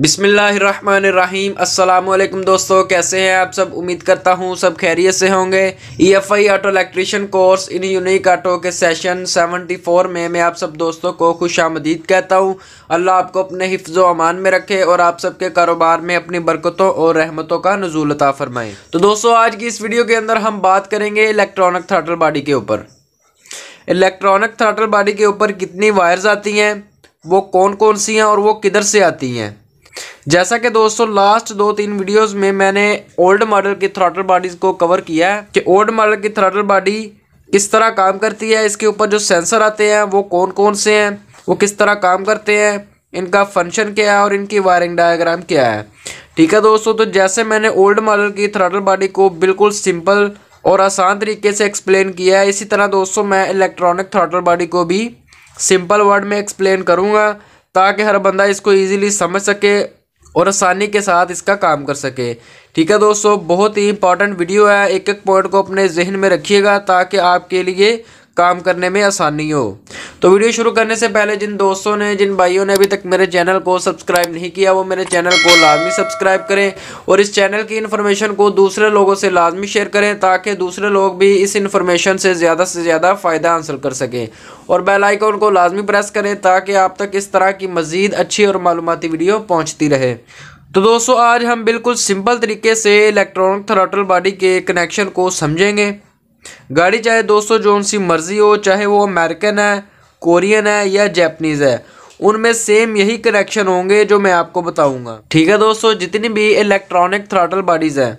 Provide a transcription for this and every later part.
बिसमीम् अल्लाम दोस्तों कैसे हैं आप सब उम्मीद करता हूं सब खैरियत से होंगे E F I auto electrician course in Unique Auto के सेशन 74 में मैं आप सब दोस्तों को खुश आमदीद कहता हूं अल्लाह आपको अपने हिफ्ज़ अमान में रखे और आप सबके कारोबार में अपनी बरकतों और रहमतों का नजूलता फ़रमाएँ तो दोस्तों आज की इस वीडियो के अंदर हम बात करेंगे इलेक्ट्रॉनिक थर्टल बॉडी के ऊपर इलेक्ट्रॉनिक थाटल बॉडी के ऊपर कितनी वायर्स आती हैं वो कौन कौन सी हैं और वो किधर से आती हैं जैसा कि दोस्तों लास्ट दो तीन वीडियोस में मैंने ओल्ड मॉडल की थ्रॉटल बॉडीज को कवर किया है कि ओल्ड मॉडल की थ्रॉटल बॉडी किस तरह काम करती है इसके ऊपर जो सेंसर आते हैं वो कौन कौन से हैं वो किस तरह काम करते हैं इनका फंक्शन क्या है और इनकी वायरिंग डायग्राम क्या है ठीक है दोस्तों तो जैसे मैंने ओल्ड मॉडल की थ्रॉटल बॉडी को बिल्कुल सिंपल और आसान तरीके से एक्सप्लेन किया है इसी तरह दोस्तों मैं इलेक्ट्रॉनिक थ्रॉटल बॉडी को भी सिंपल वर्ड में एक्सप्लेन करूँगा ताकि हर बंदा इसको ईजिली समझ सके और आसानी के साथ इसका काम कर सके ठीक है दोस्तों बहुत ही इंपॉर्टेंट वीडियो है एक एक पॉइंट को अपने जहन में रखिएगा ताकि आपके लिए काम करने में आसानी हो तो वीडियो शुरू करने से पहले जिन दोस्तों ने जिन भाइयों ने अभी तक मेरे चैनल को सब्सक्राइब नहीं किया वो मेरे चैनल को लाजमी सब्सक्राइब करें और इस चैनल की इन्फॉर्मेशन को दूसरे लोगों से लाजमी शेयर करें ताकि दूसरे लोग भी इस इन्फॉर्मेशन से ज़्यादा से ज़्यादा फ़ायदा हासिल कर सकें और बेलाइकॉन को लाजमी प्रेस करें ताकि आप तक इस तरह की मज़ीद अच्छी और मालूमती वीडियो पहुँचती रहे तो दोस्तों आज हम बिल्कुल सिंपल तरीके से इलेक्ट्रॉनिक थ्रोटल बॉडी के कनेक्शन को समझेंगे गाड़ी चाहे दोस्तों जो सी मर्ज़ी हो चाहे वो अमेरिकन है कोरियन है या जैपनीज़ है उनमें सेम यही कनेक्शन होंगे जो मैं आपको बताऊंगा ठीक है दोस्तों जितनी भी इलेक्ट्रॉनिक थ्राटल बॉडीज़ हैं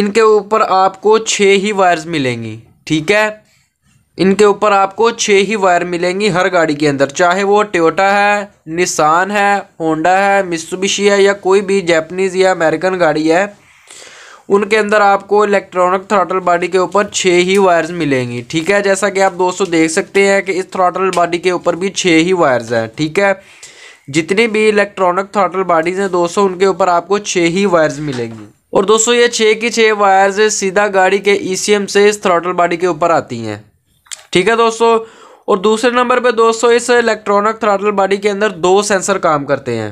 इनके ऊपर आपको छः ही वायर्स मिलेंगी ठीक है इनके ऊपर आपको छः ही वायर मिलेंगी हर गाड़ी के अंदर चाहे वो टोटा है निसान है होंडा है मिस्सुबिशी है या कोई भी जैपनीज़ या अमेरिकन गाड़ी है उनके अंदर आपको इलेक्ट्रॉनिक थ्रॉटल बॉडी के ऊपर छः ही वायर्स मिलेंगी ठीक है जैसा कि आप दोस्तों देख सकते हैं कि इस थ्रॉटल बॉडी के ऊपर भी छः ही वायर्स हैं ठीक है जितनी भी इलेक्ट्रॉनिक थ्रॉटल बॉडीज़ हैं दोस्तों उनके ऊपर आपको छः ही वायर्स मिलेंगी और दोस्तों ये छः की छः वायर्स सीधा गाड़ी के ई e से इस थ्रॉटल बॉडी के ऊपर आती हैं ठीक है दोस्तों और दूसरे नंबर पर दोस्तों इस इलेक्ट्रॉनिक थ्रॉटल बॉडी के अंदर दो सेंसर काम करते हैं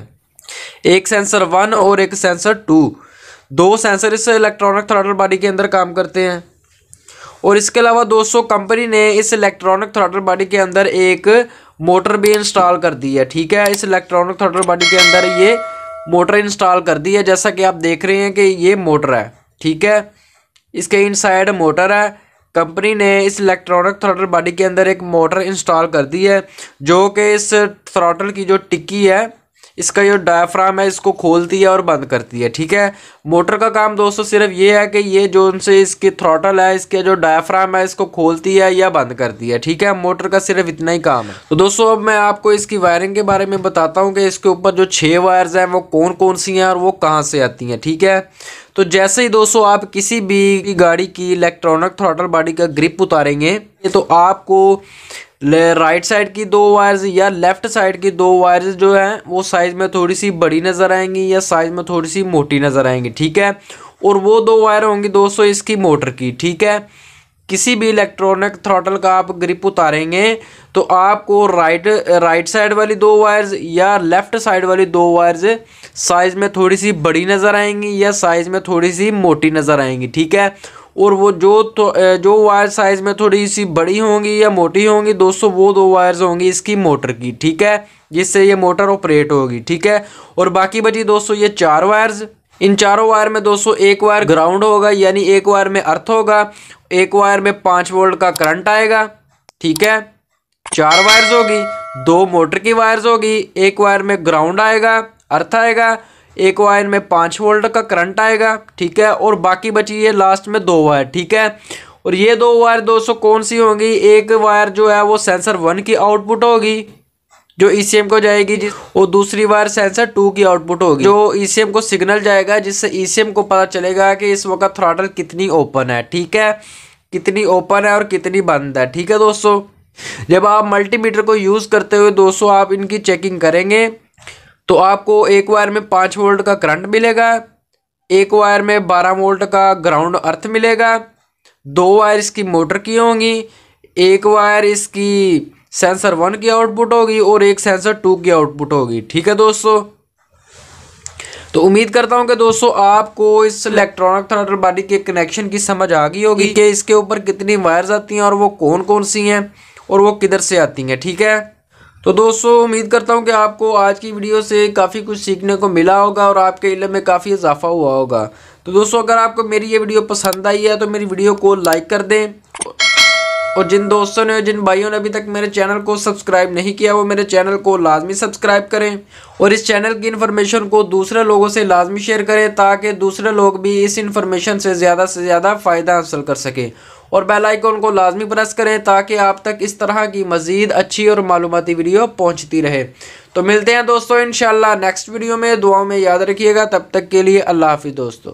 एक सेंसर वन और एक सेंसर टू दो सेंसर इस इलेक्ट्रॉनिक थ्रॉटल बॉडी के अंदर काम करते हैं और इसके अलावा दोस्तों कंपनी ने इस इलेक्ट्रॉनिक थ्रॉटल बॉडी के अंदर एक मोटर भी इंस्टॉल कर दी है ठीक है इस इलेक्ट्रॉनिक थ्रॉटल बॉडी के अंदर ये मोटर इंस्टॉल कर दी है जैसा कि आप देख रहे हैं कि ये मोटर है ठीक है इसके इनसाइड मोटर है कंपनी ने इस इलेक्ट्रॉनिक थ्रॉटल बॉडी के अंदर एक मोटर इंस्टॉल कर दी है जो कि इस थ्रॉटल की जो टिक्की है इसका जो डायफ्राम है इसको खोलती है और बंद करती है ठीक है मोटर का काम दोस्तों सिर्फ ये है कि ये जो उनसे इसकी थ्रॉटल है इसके जो डायफ्राम है इसको खोलती है या बंद करती है ठीक है मोटर का सिर्फ इतना ही काम है तो दोस्तों अब मैं आपको इसकी वायरिंग के बारे में बताता हूँ कि इसके ऊपर जो छः वायर्स हैं वो कौन कौन सी हैं और वो कहाँ से आती हैं ठीक है तो जैसे ही दोस्तों आप किसी भी गाड़ी की इलेक्ट्रॉनिक थ्रॉटल बॉडी का ग्रिप उतारेंगे तो आपको राइट साइड की दो वायर्स या लेफ्ट साइड की दो वायर्स जो हैं वो साइज़ में थोड़ी सी बड़ी नज़र आएंगी या साइज़ में थोड़ी सी मोटी नज़र आएंगी ठीक है और वो दो वायर होंगी दोस्तों इसकी मोटर की ठीक है किसी भी इलेक्ट्रॉनिक थ्रॉटल का आप ग्रिप उतारेंगे तो आपको राइट राइट साइड वाली दो वायर्स या लेफ़्ट साइड वाली दो वायर्स साइज़ में थोड़ी सी बड़ी नज़र आएंगी या साइज़ में थोड़ी सी मोटी नज़र आएंगी ठीक है और वो जो तो, जो वायर साइज़ में थोड़ी सी बड़ी होंगी या मोटी होंगी दोस्तों वो दो वायर्स होंगी इसकी मोटर की ठीक है जिससे ये मोटर ऑपरेट होगी ठीक है और बाकी बची दोस्तों ये चार वायर्स इन चारों वायर में दोस्तों एक वायर ग्राउंड होगा यानी एक वायर में अर्थ होगा एक वायर में पाँच वोल्ट का करंट आएगा ठीक है चार वायर्स होगी दो मोटर की वायर्स होगी एक वायर में ग्राउंड आएगा अर्थ आएगा एक वायर में पाँच वोल्ट का करंट आएगा ठीक है और बाकी बची है लास्ट में दो वायर ठीक है और ये दो वायर दोस्तों कौन सी होंगी एक वायर जो है वो सेंसर वन की आउटपुट होगी जो ई e को जाएगी जिस और दूसरी वायर सेंसर टू की आउटपुट होगी जो ई e को सिग्नल जाएगा जिससे ई e को पता चलेगा कि इस वक्त थ्रॉटल कितनी ओपन है ठीक है कितनी ओपन है और कितनी बंद है ठीक है दोस्तों जब आप मल्टीमीटर को यूज़ करते हुए दोस्तों आप इनकी चेकिंग करेंगे तो आपको एक वायर में पाँच वोल्ट का करंट मिलेगा एक वायर में बारह वोल्ट का ग्राउंड अर्थ मिलेगा दो वायर इसकी मोटर की होंगी एक वायर इसकी सेंसर वन की आउटपुट होगी और एक सेंसर टू की आउटपुट होगी ठीक है दोस्तों तो उम्मीद करता हूं कि दोस्तों आपको इस इलेक्ट्रॉनिक थर्मल बॉडी के कनेक्शन की समझ आ गई होगी कि इसके ऊपर कितनी वायर्स आती हैं और वो कौन कौन सी हैं और वो किधर से आती हैं ठीक है तो दोस्तों उम्मीद करता हूँ कि आपको आज की वीडियो से काफ़ी कुछ सीखने को मिला होगा और आपके इलम में काफ़ी इजाफा हुआ होगा तो दोस्तों अगर आपको मेरी ये वीडियो पसंद आई है तो मेरी वीडियो को लाइक कर दें और जिन दोस्तों ने जिन भाइयों ने अभी तक मेरे चैनल को सब्सक्राइब नहीं किया वो मेरे चैनल को लाजमी सब्सक्राइब करें और इस चैनल की इन्फॉर्मेशन को दूसरे लोगों से लाजमी शेयर करें ताकि दूसरे लोग भी इस इन्फॉर्मेशन से ज़्यादा से ज़्यादा फ़ायदा हासिल कर सकें और आइकॉन को लाजमी प्रेस करें ताकि आप तक इस तरह की मज़ीद अच्छी और मालूमती वीडियो पहुँचती रहे तो मिलते हैं दोस्तों इन नेक्स्ट वीडियो में दुआओं में याद रखिएगा तब तक के लिए अल्लाह हाफि दोस्तों